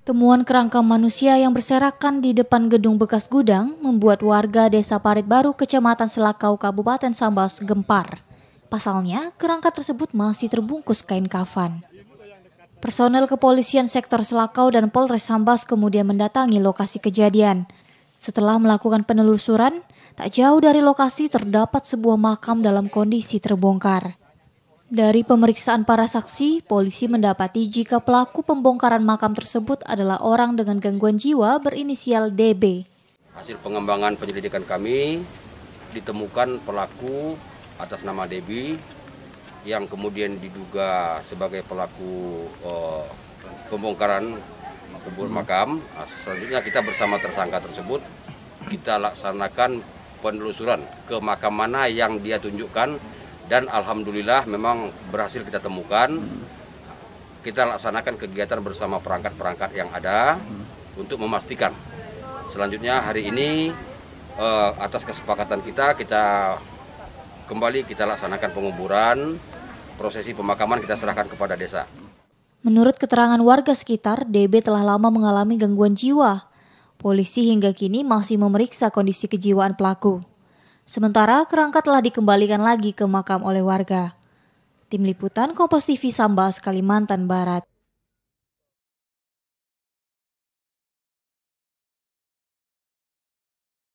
Temuan kerangka manusia yang berserakan di depan gedung bekas gudang membuat warga Desa Parit Baru, Kecamatan Selakau, Kabupaten Sambas gempar. Pasalnya, kerangka tersebut masih terbungkus kain kafan. Personel kepolisian sektor Selakau dan Polres Sambas kemudian mendatangi lokasi kejadian. Setelah melakukan penelusuran, tak jauh dari lokasi terdapat sebuah makam dalam kondisi terbongkar. Dari pemeriksaan para saksi, polisi mendapati jika pelaku pembongkaran makam tersebut adalah orang dengan gangguan jiwa berinisial DB. Hasil pengembangan penyelidikan kami ditemukan pelaku atas nama DB yang kemudian diduga sebagai pelaku eh, pembongkaran kubur hmm. makam. Nah, selanjutnya kita bersama tersangka tersebut kita laksanakan penelusuran ke makam mana yang dia tunjukkan dan alhamdulillah memang berhasil kita temukan. Kita laksanakan kegiatan bersama perangkat-perangkat yang ada untuk memastikan. Selanjutnya hari ini eh, atas kesepakatan kita kita kembali kita laksanakan penguburan, prosesi pemakaman kita serahkan kepada desa. Menurut keterangan warga sekitar, DB telah lama mengalami gangguan jiwa. Polisi hingga kini masih memeriksa kondisi kejiwaan pelaku. Sementara kerangka telah dikembalikan lagi ke makam oleh warga. Tim Liputan Kompos TV Sambas, Kalimantan Barat.